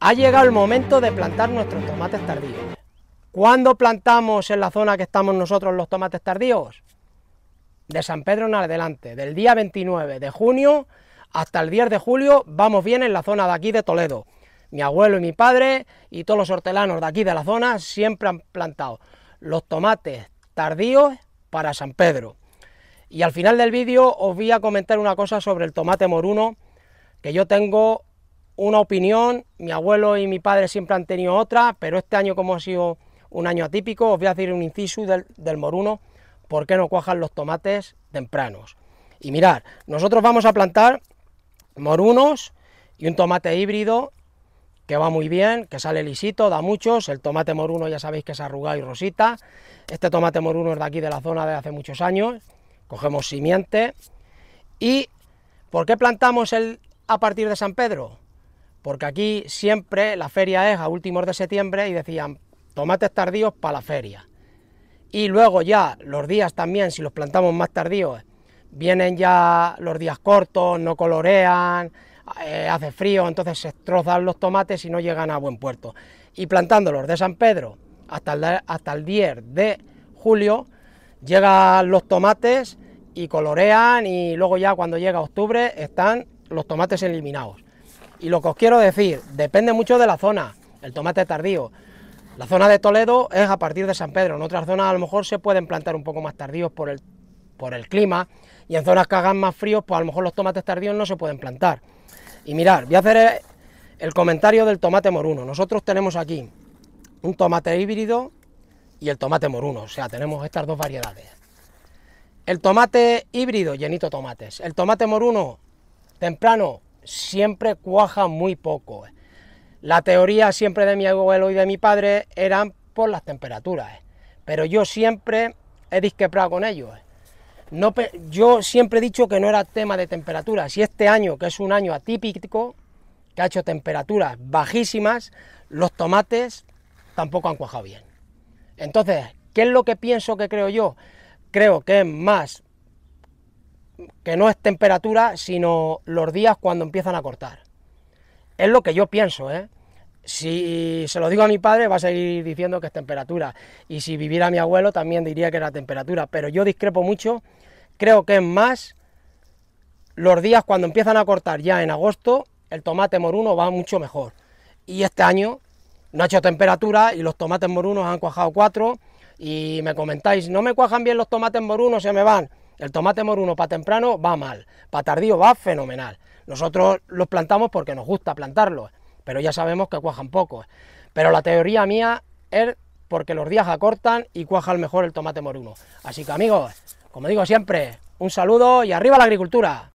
Ha llegado el momento de plantar nuestros tomates tardíos. ¿Cuándo plantamos en la zona que estamos nosotros los tomates tardíos? De San Pedro en adelante, del día 29 de junio hasta el 10 de julio vamos bien en la zona de aquí de Toledo. Mi abuelo y mi padre y todos los hortelanos de aquí de la zona siempre han plantado los tomates tardíos para San Pedro. Y al final del vídeo os voy a comentar una cosa sobre el tomate moruno que yo tengo una opinión, mi abuelo y mi padre siempre han tenido otra, pero este año como ha sido un año atípico, os voy a hacer un inciso del, moruno, por qué no cuajan los tomates tempranos. Y mirar, nosotros vamos a plantar morunos y un tomate híbrido que va muy bien, que sale lisito, da muchos, el tomate moruno ya sabéis que es arrugado y rosita, este tomate moruno es de aquí de la zona de hace muchos años, cogemos simiente y ¿por qué plantamos el a partir de San Pedro? porque aquí siempre la feria es a últimos de septiembre y decían tomates tardíos para la feria. Y luego ya los días también, si los plantamos más tardíos, vienen ya los días cortos, no colorean, eh, hace frío, entonces se destrozan los tomates y no llegan a buen puerto. Y plantándolos de San Pedro hasta hasta el 10 de julio, llegan los tomates y colorean y luego ya cuando llega octubre están los tomates eliminados. Y lo que os quiero decir, depende mucho de la zona, el tomate tardío. La zona de Toledo es a partir de San Pedro, en otras zonas a lo mejor se pueden plantar un poco más tardíos por el, por el clima y en zonas que hagan más fríos, pues a lo mejor los tomates tardíos no se pueden plantar. Y mirar, voy a hacer el comentario del tomate moruno. Nosotros tenemos aquí un tomate híbrido y el tomate moruno, o sea, tenemos estas dos variedades. El tomate híbrido, llenito tomates. El tomate moruno, temprano, siempre cuaja muy poco. Eh. La teoría siempre de mi abuelo y de mi padre eran por las temperaturas, eh. pero yo siempre he disquebrado con ellos. Eh. No, yo siempre he dicho que no era tema de temperatura. Si este año, que es un año atípico, que ha hecho temperaturas bajísimas, los tomates tampoco han cuajado bien. Entonces, ¿qué es lo que pienso que creo yo? Creo que es más que no es temperatura, sino los días cuando empiezan a cortar. Es lo que yo pienso, ¿eh? Si se lo digo a mi padre, va a seguir diciendo que es temperatura. Y si viviera mi abuelo, también diría que era temperatura. Pero yo discrepo mucho. Creo que es más los días cuando empiezan a cortar ya en agosto, el tomate moruno va mucho mejor. Y este año no ha hecho temperatura y los tomates morunos han cuajado cuatro. Y me comentáis, no me cuajan bien los tomates morunos, se me van. El tomate moruno para temprano va mal, para tardío va fenomenal. Nosotros los plantamos porque nos gusta plantarlos, pero ya sabemos que cuajan poco. Pero la teoría mía es porque los días acortan y cuaja mejor el tomate moruno. Así que amigos, como digo siempre, un saludo y arriba la agricultura.